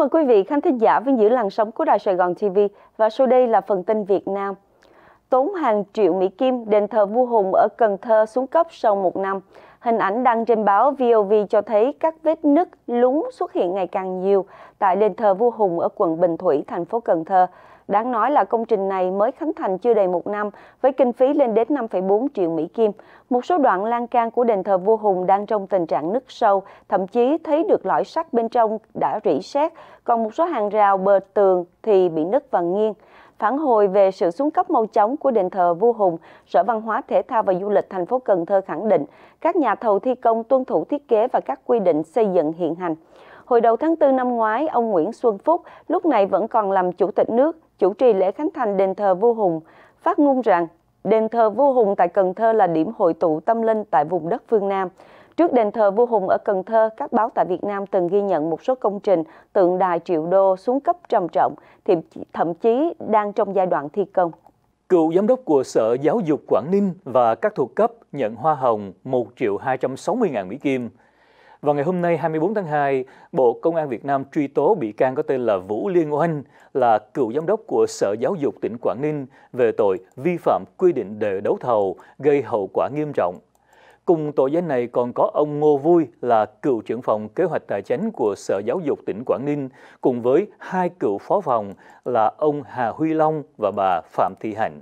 ơn quý vị khán thính giả vẫn giữ làn sóng của Đài Sài Gòn TV và sau đây là phần tin Việt Nam. Tốn hàng triệu Mỹ Kim đền thờ vua Hùng ở Cần Thơ xuống cấp sau một năm. Hình ảnh đăng trên báo VOV cho thấy các vết nứt, lún xuất hiện ngày càng nhiều tại đền thờ vua Hùng ở quận Bình Thủy, thành phố Cần Thơ. Đáng nói là công trình này mới khánh thành chưa đầy một năm với kinh phí lên đến 5,4 triệu Mỹ Kim. Một số đoạn lan can của đền thờ vua Hùng đang trong tình trạng nứt sâu, thậm chí thấy được lõi sắt bên trong đã rỉ sét, còn một số hàng rào bờ tường thì bị nứt và nghiêng. Phản hồi về sự xuống cấp mau chóng của đền thờ vua Hùng, Sở Văn hóa Thể thao và Du lịch thành phố Cần Thơ khẳng định các nhà thầu thi công tuân thủ thiết kế và các quy định xây dựng hiện hành. Hồi đầu tháng 4 năm ngoái, ông Nguyễn Xuân Phúc lúc này vẫn còn làm chủ tịch nước, chủ trì lễ khánh thành đền thờ vua Hùng, phát ngôn rằng đền thờ vua Hùng tại Cần Thơ là điểm hội tụ tâm linh tại vùng đất phương Nam. Trước đền thờ vua Hùng ở Cần Thơ, các báo tại Việt Nam từng ghi nhận một số công trình tượng đài triệu đô xuống cấp trầm trọng, thì thậm chí đang trong giai đoạn thi công. Cựu giám đốc của Sở Giáo dục Quảng Ninh và các thuộc cấp nhận hoa hồng 1 triệu 260 ngàn Mỹ Kim vào ngày hôm nay 24 tháng 2, Bộ Công an Việt Nam truy tố bị can có tên là Vũ Liên Oanh là cựu giám đốc của Sở Giáo dục tỉnh Quảng Ninh về tội vi phạm quy định về đấu thầu gây hậu quả nghiêm trọng. Cùng tội danh này còn có ông Ngô Vui là cựu trưởng phòng kế hoạch tài chính của Sở Giáo dục tỉnh Quảng Ninh cùng với hai cựu phó phòng là ông Hà Huy Long và bà Phạm Thị Hạnh.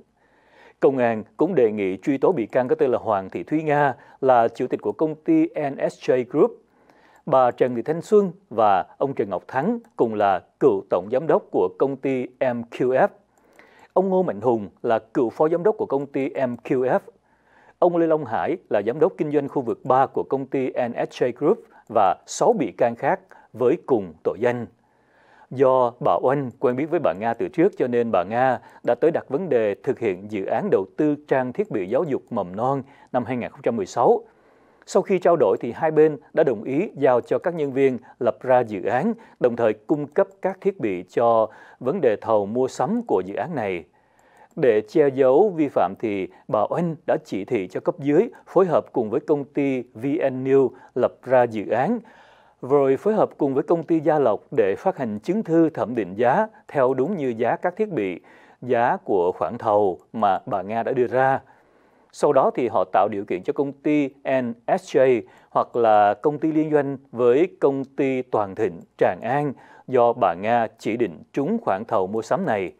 Công an cũng đề nghị truy tố bị can có tên là Hoàng Thị Thúy Nga là chủ tịch của công ty NSJ Group bà Trần Thị Thanh Xuân và ông Trần Ngọc Thắng cùng là cựu tổng giám đốc của công ty MQF. Ông Ngô Mạnh Hùng là cựu phó giám đốc của công ty MQF. Ông Lê Long Hải là giám đốc kinh doanh khu vực 3 của công ty NSJ Group và 6 bị can khác với cùng tội danh. Do bà Oanh quen biết với bà Nga từ trước cho nên bà Nga đã tới đặt vấn đề thực hiện dự án đầu tư trang thiết bị giáo dục mầm non năm 2016 sau khi trao đổi thì hai bên đã đồng ý giao cho các nhân viên lập ra dự án, đồng thời cung cấp các thiết bị cho vấn đề thầu mua sắm của dự án này. Để che giấu vi phạm thì bà Oanh đã chỉ thị cho cấp dưới phối hợp cùng với công ty VnNew lập ra dự án, rồi phối hợp cùng với công ty Gia Lộc để phát hành chứng thư thẩm định giá theo đúng như giá các thiết bị, giá của khoản thầu mà bà Nga đã đưa ra. Sau đó thì họ tạo điều kiện cho công ty NSJ hoặc là công ty liên doanh với công ty Toàn Thịnh Tràng An do bà Nga chỉ định trúng khoản thầu mua sắm này.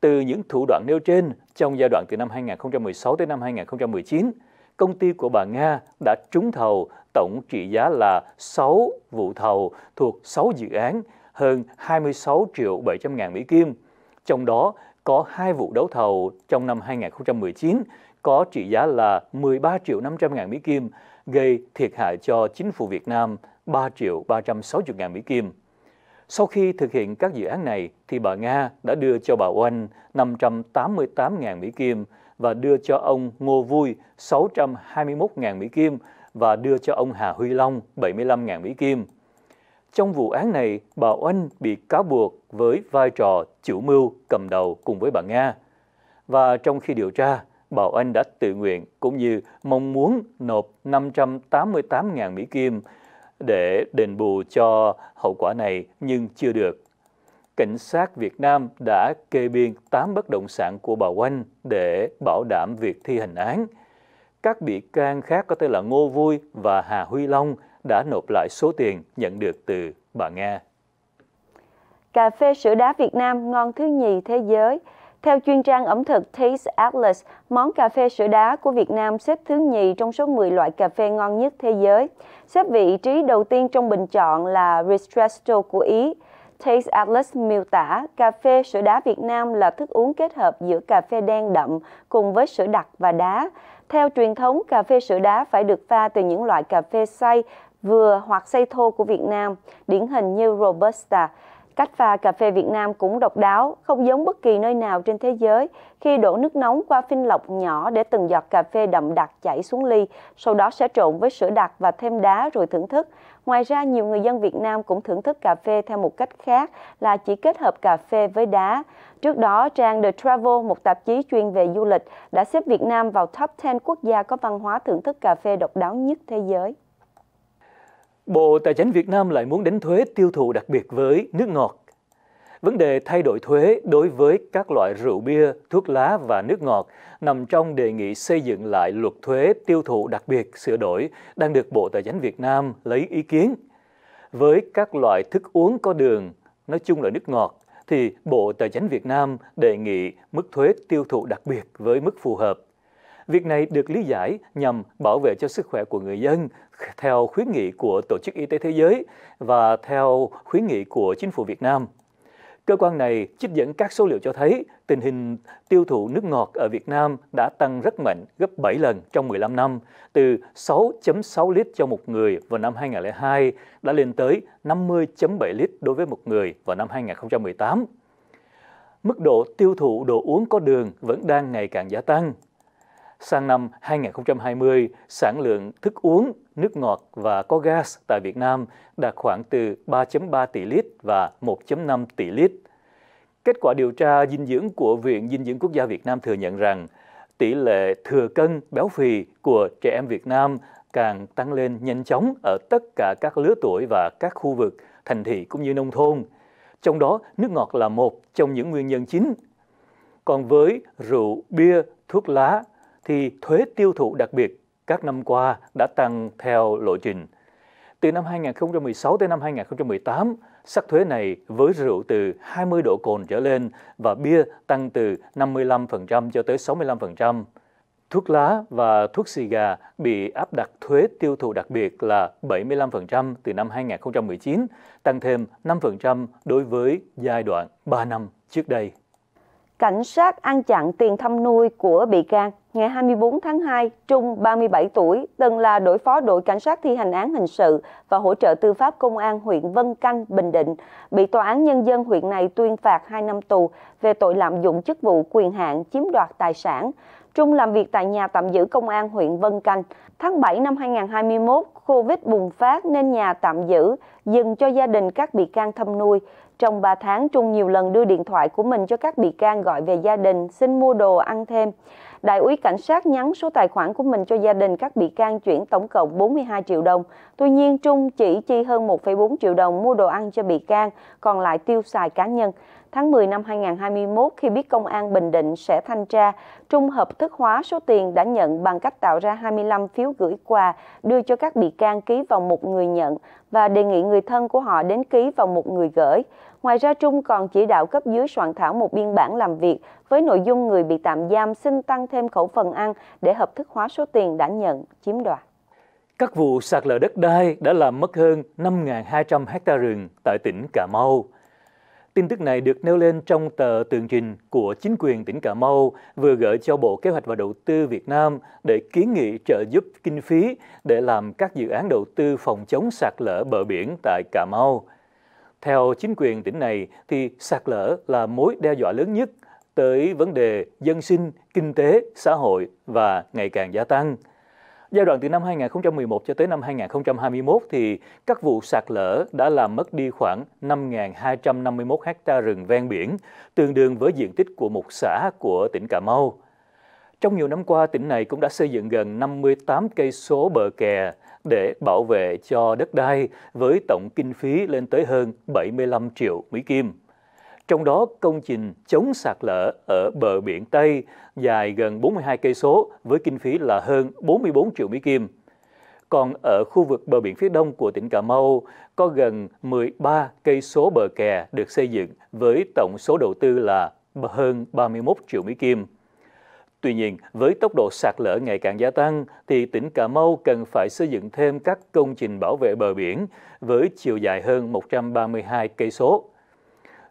Từ những thủ đoạn nêu trên, trong giai đoạn từ năm 2016 tới năm 2019, công ty của bà Nga đã trúng thầu tổng trị giá là 6 vụ thầu thuộc 6 dự án hơn 26 triệu 700 ngàn Mỹ Kim. Trong đó có hai vụ đấu thầu trong năm 2019 có trị giá là 13 triệu 500 ngàn Mỹ Kim, gây thiệt hại cho chính phủ Việt Nam 3 triệu 360 ngàn Mỹ Kim. Sau khi thực hiện các dự án này, thì bà Nga đã đưa cho bà Oanh 588 ngàn Mỹ Kim và đưa cho ông Ngô Vui 621 ngàn Mỹ Kim và đưa cho ông Hà Huy Long 75 ngàn Mỹ Kim. Trong vụ án này, bà Oanh bị cáo buộc với vai trò chủ mưu cầm đầu cùng với bà Nga. Và trong khi điều tra, Bảo Anh đã tự nguyện cũng như mong muốn nộp 588.000 Mỹ Kim để đền bù cho hậu quả này nhưng chưa được. Cảnh sát Việt Nam đã kê biên 8 bất động sản của Bảo Anh để bảo đảm việc thi hành án. Các bị can khác có tên là Ngô Vui và Hà Huy Long đã nộp lại số tiền nhận được từ bà Nga. Cà phê sữa đá Việt Nam ngon thứ nhì thế giới – theo chuyên trang ẩm thực Taste Atlas, món cà phê sữa đá của Việt Nam xếp thứ nhì trong số 10 loại cà phê ngon nhất thế giới. Xếp vị trí đầu tiên trong bình chọn là Ristretto của Ý. Taste Atlas miêu tả cà phê sữa đá Việt Nam là thức uống kết hợp giữa cà phê đen đậm cùng với sữa đặc và đá. Theo truyền thống, cà phê sữa đá phải được pha từ những loại cà phê xay vừa hoặc xay thô của Việt Nam, điển hình như Robusta. Cách pha cà phê Việt Nam cũng độc đáo, không giống bất kỳ nơi nào trên thế giới khi đổ nước nóng qua phin lọc nhỏ để từng giọt cà phê đậm đặc chảy xuống ly, sau đó sẽ trộn với sữa đặc và thêm đá rồi thưởng thức. Ngoài ra, nhiều người dân Việt Nam cũng thưởng thức cà phê theo một cách khác là chỉ kết hợp cà phê với đá. Trước đó, trang The Travel, một tạp chí chuyên về du lịch, đã xếp Việt Nam vào top 10 quốc gia có văn hóa thưởng thức cà phê độc đáo nhất thế giới. Bộ Tài chính Việt Nam lại muốn đánh thuế tiêu thụ đặc biệt với nước ngọt. Vấn đề thay đổi thuế đối với các loại rượu bia, thuốc lá và nước ngọt nằm trong đề nghị xây dựng lại luật thuế tiêu thụ đặc biệt sửa đổi đang được Bộ Tài chính Việt Nam lấy ý kiến. Với các loại thức uống có đường, nói chung là nước ngọt, thì Bộ Tài chính Việt Nam đề nghị mức thuế tiêu thụ đặc biệt với mức phù hợp. Việc này được lý giải nhằm bảo vệ cho sức khỏe của người dân, theo khuyến nghị của Tổ chức Y tế Thế giới và theo khuyến nghị của chính phủ Việt Nam. Cơ quan này trích dẫn các số liệu cho thấy tình hình tiêu thụ nước ngọt ở Việt Nam đã tăng rất mạnh gấp 7 lần trong 15 năm, từ 6.6 lít cho một người vào năm 2002 đã lên tới 50.7 lít đối với một người vào năm 2018. Mức độ tiêu thụ đồ uống có đường vẫn đang ngày càng gia tăng, sang năm 2020, sản lượng thức uống, nước ngọt và có gas tại Việt Nam đạt khoảng từ 3.3 tỷ lít và 1.5 tỷ lít. Kết quả điều tra dinh dưỡng của Viện Dinh dưỡng Quốc gia Việt Nam thừa nhận rằng tỷ lệ thừa cân béo phì của trẻ em Việt Nam càng tăng lên nhanh chóng ở tất cả các lứa tuổi và các khu vực, thành thị cũng như nông thôn. Trong đó, nước ngọt là một trong những nguyên nhân chính. Còn với rượu, bia, thuốc lá, thì thuế tiêu thụ đặc biệt các năm qua đã tăng theo lộ trình. Từ năm 2016 tới năm 2018, sắc thuế này với rượu từ 20 độ cồn trở lên và bia tăng từ 55% cho tới 65%. Thuốc lá và thuốc xì gà bị áp đặt thuế tiêu thụ đặc biệt là 75% từ năm 2019, tăng thêm 5% đối với giai đoạn 3 năm trước đây cảnh sát ăn chặn tiền thăm nuôi của bị can. Ngày 24 tháng 2, Trung, 37 tuổi, từng là đội phó đội cảnh sát thi hành án hình sự và hỗ trợ tư pháp công an huyện Vân Canh, Bình Định, bị Tòa án Nhân dân huyện này tuyên phạt 2 năm tù về tội lạm dụng chức vụ quyền hạn chiếm đoạt tài sản. Trung làm việc tại nhà tạm giữ công an huyện Vân Canh. Tháng 7 năm 2021, Covid bùng phát nên nhà tạm giữ, dừng cho gia đình các bị can thăm nuôi. Trong 3 tháng, Trung nhiều lần đưa điện thoại của mình cho các bị can gọi về gia đình, xin mua đồ ăn thêm. Đại úy cảnh sát nhắn số tài khoản của mình cho gia đình các bị can chuyển tổng cộng 42 triệu đồng. Tuy nhiên, Trung chỉ chi hơn 1,4 triệu đồng mua đồ ăn cho bị can, còn lại tiêu xài cá nhân. Tháng 10 năm 2021, khi biết Công an Bình Định sẽ thanh tra, Trung hợp thức hóa số tiền đã nhận bằng cách tạo ra 25 phiếu gửi quà đưa cho các bị can ký vào một người nhận và đề nghị người thân của họ đến ký vào một người gửi. Ngoài ra, Trung còn chỉ đạo cấp dưới soạn thảo một biên bản làm việc với nội dung người bị tạm giam xin tăng thêm khẩu phần ăn để hợp thức hóa số tiền đã nhận, chiếm đoạt. Các vụ sạt lở đất đai đã làm mất hơn 5.200 hecta rừng tại tỉnh Cà Mau. Tin tức này được nêu lên trong tờ tường trình của chính quyền tỉnh Cà Mau vừa gửi cho Bộ Kế hoạch và Đầu tư Việt Nam để kiến nghị trợ giúp kinh phí để làm các dự án đầu tư phòng chống sạt lở bờ biển tại Cà Mau. Theo chính quyền tỉnh này thì sạt lở là mối đe dọa lớn nhất tới vấn đề dân sinh, kinh tế, xã hội và ngày càng gia tăng. Giai đoạn từ năm 2011 cho tới năm 2021 thì các vụ sạt lở đã làm mất đi khoảng 5.251 hecta rừng ven biển, tương đương với diện tích của một xã của tỉnh Cà Mau. Trong nhiều năm qua, tỉnh này cũng đã xây dựng gần 58 cây số bờ kè để bảo vệ cho đất đai với tổng kinh phí lên tới hơn 75 triệu Mỹ Kim. Trong đó, công trình chống sạt lở ở bờ biển Tây dài gần 42 cây số với kinh phí là hơn 44 triệu Mỹ Kim. Còn ở khu vực bờ biển phía đông của tỉnh Cà Mau có gần 13 cây số bờ kè được xây dựng với tổng số đầu tư là hơn 31 triệu Mỹ Kim. Tuy nhiên, với tốc độ sạt lở ngày càng gia tăng, thì tỉnh Cà Mau cần phải xây dựng thêm các công trình bảo vệ bờ biển với chiều dài hơn 132 cây số.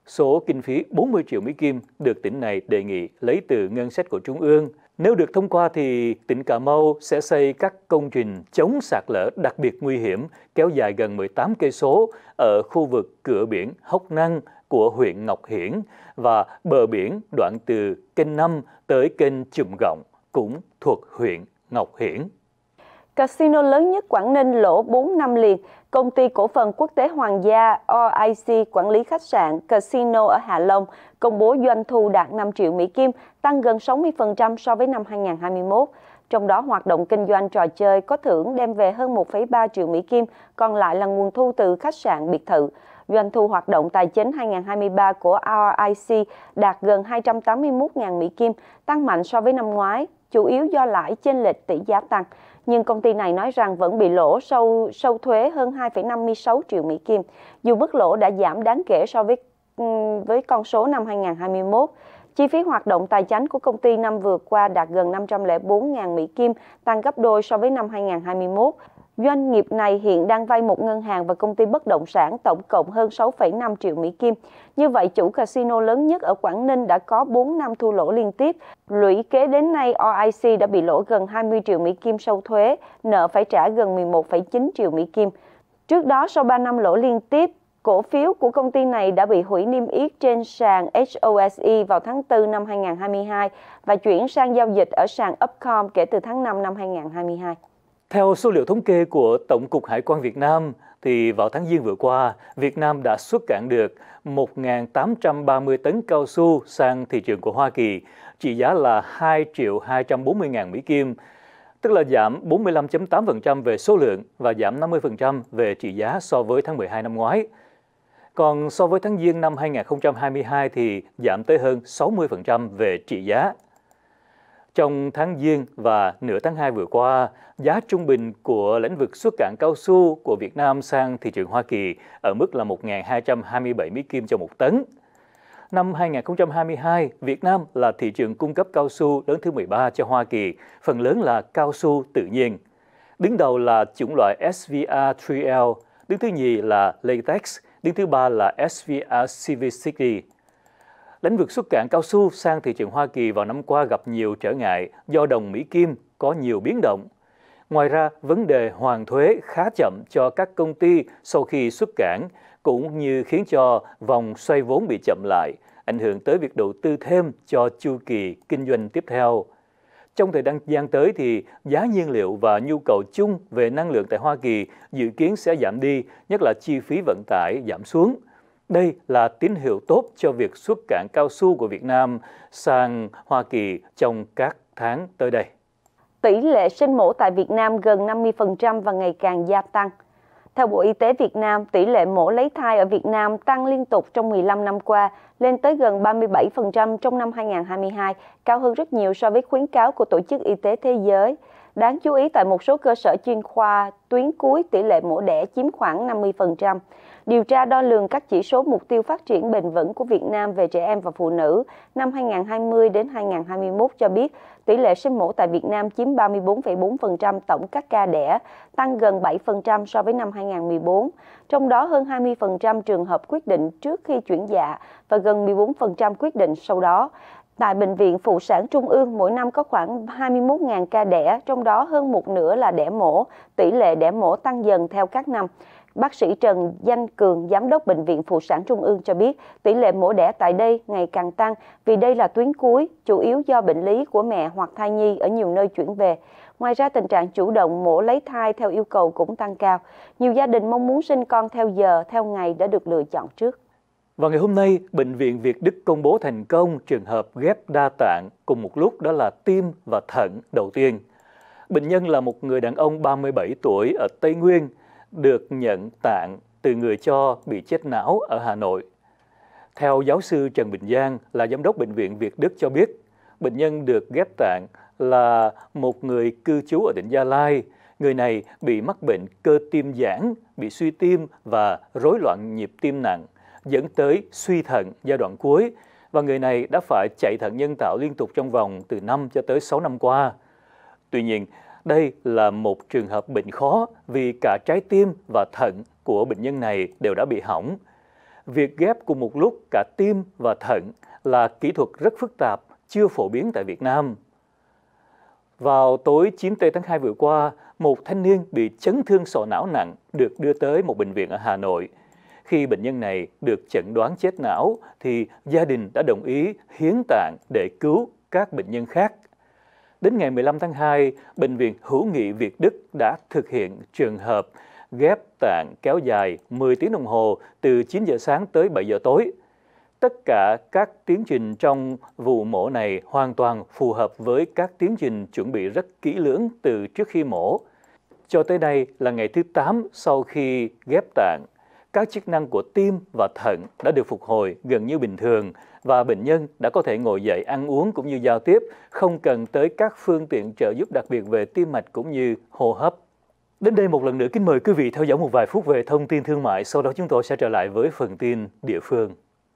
Số kinh phí 40 triệu Mỹ Kim được tỉnh này đề nghị lấy từ ngân sách của Trung ương nếu được thông qua thì tỉnh Cà Mau sẽ xây các công trình chống sạt lở đặc biệt nguy hiểm kéo dài gần 18 cây số ở khu vực cửa biển Hốc Năng của huyện Ngọc Hiển và bờ biển đoạn từ kênh 5 tới kênh Chùm Gọng cũng thuộc huyện Ngọc Hiển. Casino lớn nhất Quảng Ninh lỗ 4 năm liền Công ty cổ phần quốc tế Hoàng gia OIC quản lý khách sạn Casino ở Hạ Long công bố doanh thu đạt 5 triệu Mỹ Kim, tăng gần 60% so với năm 2021. Trong đó, hoạt động kinh doanh trò chơi có thưởng đem về hơn 1,3 triệu Mỹ Kim, còn lại là nguồn thu từ khách sạn biệt thự. Doanh thu hoạt động tài chính 2023 của RIC đạt gần 281.000 Mỹ Kim, tăng mạnh so với năm ngoái, chủ yếu do lãi trên lệch tỷ giá tăng nhưng công ty này nói rằng vẫn bị lỗ sâu sâu thuế hơn 2,56 triệu Mỹ Kim, dù mức lỗ đã giảm đáng kể so với với con số năm 2021. Chi phí hoạt động tài chính của công ty năm vừa qua đạt gần 504.000 Mỹ Kim, tăng gấp đôi so với năm 2021. Doanh nghiệp này hiện đang vay một ngân hàng và công ty bất động sản tổng cộng hơn 6,5 triệu Mỹ Kim. Như vậy, chủ casino lớn nhất ở Quảng Ninh đã có 4 năm thua lỗ liên tiếp. Lũy kế đến nay, OIC đã bị lỗ gần 20 triệu Mỹ Kim sau thuế, nợ phải trả gần 11,9 triệu Mỹ Kim. Trước đó, sau 3 năm lỗ liên tiếp, Cổ phiếu của công ty này đã bị hủy niêm yết trên sàn HOSE vào tháng 4 năm 2022 và chuyển sang giao dịch ở sàn Upcom kể từ tháng 5 năm 2022. Theo số liệu thống kê của Tổng cục Hải quan Việt Nam, thì vào tháng Giêng vừa qua, Việt Nam đã xuất cảng được 1.830 tấn cao su sang thị trường của Hoa Kỳ, trị giá là 2 triệu 240 000 Mỹ Kim, tức là giảm 45.8% về số lượng và giảm 50% về trị giá so với tháng 12 năm ngoái. Còn so với tháng Giêng năm 2022 thì giảm tới hơn 60% về trị giá. Trong tháng Giêng và nửa tháng 2 vừa qua, giá trung bình của lĩnh vực xuất cảng cao su của Việt Nam sang thị trường Hoa Kỳ ở mức là 1.227 mỹ kim cho một tấn. Năm 2022, Việt Nam là thị trường cung cấp cao su lớn thứ 13 cho Hoa Kỳ, phần lớn là cao su tự nhiên. Đứng đầu là chủng loại SVR3L, đứng thứ nhì là Latex, đứng thứ ba là SVR CV60 lĩnh vực xuất cảng cao su sang thị trường Hoa Kỳ vào năm qua gặp nhiều trở ngại do đồng Mỹ Kim có nhiều biến động. Ngoài ra, vấn đề hoàn thuế khá chậm cho các công ty sau khi xuất cảng cũng như khiến cho vòng xoay vốn bị chậm lại, ảnh hưởng tới việc đầu tư thêm cho chu kỳ kinh doanh tiếp theo. Trong thời gian tới thì giá nhiên liệu và nhu cầu chung về năng lượng tại Hoa Kỳ dự kiến sẽ giảm đi, nhất là chi phí vận tải giảm xuống – đây là tín hiệu tốt cho việc xuất cảng cao su của Việt Nam sang Hoa Kỳ trong các tháng tới đây. Tỷ lệ sinh mổ tại Việt Nam gần 50% và ngày càng gia tăng. Theo Bộ Y tế Việt Nam, tỷ lệ mổ lấy thai ở Việt Nam tăng liên tục trong 15 năm qua, lên tới gần 37% trong năm 2022, cao hơn rất nhiều so với khuyến cáo của Tổ chức Y tế Thế giới. Đáng chú ý tại một số cơ sở chuyên khoa, tuyến cuối tỷ lệ mổ đẻ chiếm khoảng 50%. Điều tra đo lường các chỉ số mục tiêu phát triển bền vững của Việt Nam về trẻ em và phụ nữ năm 2020 đến 2021 cho biết tỷ lệ sinh mổ tại Việt Nam chiếm 34,4% tổng các ca đẻ, tăng gần 7% so với năm 2014. Trong đó hơn 20% trường hợp quyết định trước khi chuyển dạ và gần 14% quyết định sau đó. Tại Bệnh viện Phụ sản Trung ương, mỗi năm có khoảng 21.000 ca đẻ, trong đó hơn một nửa là đẻ mổ, tỷ lệ đẻ mổ tăng dần theo các năm. Bác sĩ Trần Danh Cường, Giám đốc Bệnh viện Phụ sản Trung ương cho biết, tỷ lệ mổ đẻ tại đây ngày càng tăng vì đây là tuyến cuối, chủ yếu do bệnh lý của mẹ hoặc thai nhi ở nhiều nơi chuyển về. Ngoài ra, tình trạng chủ động mổ lấy thai theo yêu cầu cũng tăng cao. Nhiều gia đình mong muốn sinh con theo giờ, theo ngày đã được lựa chọn trước. Và ngày hôm nay, Bệnh viện Việt Đức công bố thành công trường hợp ghép đa tạng cùng một lúc đó là tim và thận đầu tiên. Bệnh nhân là một người đàn ông 37 tuổi ở Tây Nguyên, được nhận tạng từ người cho bị chết não ở Hà Nội. Theo giáo sư Trần Bình Giang là giám đốc Bệnh viện Việt Đức cho biết, bệnh nhân được ghép tạng là một người cư trú ở tỉnh Gia Lai. Người này bị mắc bệnh cơ tim giãn, bị suy tim và rối loạn nhịp tim nặng – dẫn tới suy thận giai đoạn cuối và người này đã phải chạy thận nhân tạo liên tục trong vòng từ 5 cho tới 6 năm qua. Tuy nhiên, đây là một trường hợp bệnh khó vì cả trái tim và thận của bệnh nhân này đều đã bị hỏng. Việc ghép cùng một lúc cả tim và thận là kỹ thuật rất phức tạp, chưa phổ biến tại Việt Nam. Vào tối 9 tây tháng 2 vừa qua, một thanh niên bị chấn thương sọ não nặng được đưa tới một bệnh viện ở Hà Nội khi bệnh nhân này được chẩn đoán chết não thì gia đình đã đồng ý hiến tạng để cứu các bệnh nhân khác. Đến ngày 15 tháng 2, Bệnh viện Hữu nghị Việt Đức đã thực hiện trường hợp ghép tạng kéo dài 10 tiếng đồng hồ từ 9 giờ sáng tới 7 giờ tối. Tất cả các tiến trình trong vụ mổ này hoàn toàn phù hợp với các tiến trình chuẩn bị rất kỹ lưỡng từ trước khi mổ. Cho tới đây là ngày thứ 8 sau khi ghép tạng các chức năng của tim và thận đã được phục hồi gần như bình thường và bệnh nhân đã có thể ngồi dậy ăn uống cũng như giao tiếp, không cần tới các phương tiện trợ giúp đặc biệt về tim mạch cũng như hô hấp. Đến đây một lần nữa kính mời quý vị theo dõi một vài phút về thông tin thương mại, sau đó chúng tôi sẽ trở lại với phần tin địa phương.